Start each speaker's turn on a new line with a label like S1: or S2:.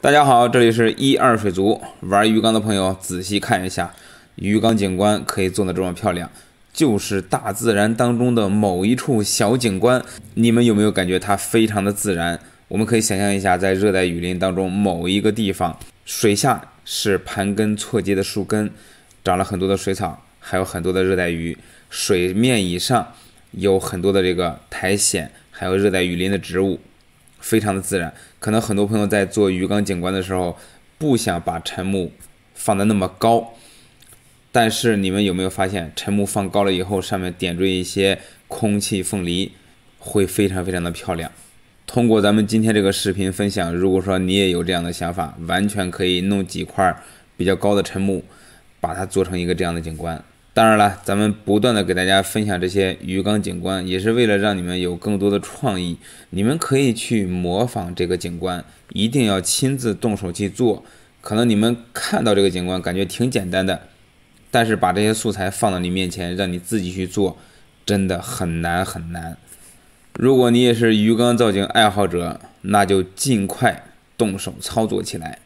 S1: 大家好，这里是一二水族玩鱼缸的朋友，仔细看一下鱼缸景观可以做的这么漂亮，就是大自然当中的某一处小景观。你们有没有感觉它非常的自然？我们可以想象一下，在热带雨林当中某一个地方，水下是盘根错节的树根，长了很多的水草，还有很多的热带鱼。水面以上有很多的这个苔藓，还有热带雨林的植物。非常的自然，可能很多朋友在做鱼缸景观的时候，不想把沉木放的那么高，但是你们有没有发现，沉木放高了以后，上面点缀一些空气凤梨，会非常非常的漂亮。通过咱们今天这个视频分享，如果说你也有这样的想法，完全可以弄几块比较高的沉木，把它做成一个这样的景观。当然了，咱们不断的给大家分享这些鱼缸景观，也是为了让你们有更多的创意。你们可以去模仿这个景观，一定要亲自动手去做。可能你们看到这个景观感觉挺简单的，但是把这些素材放到你面前，让你自己去做，真的很难很难。如果你也是鱼缸造景爱好者，那就尽快动手操作起来。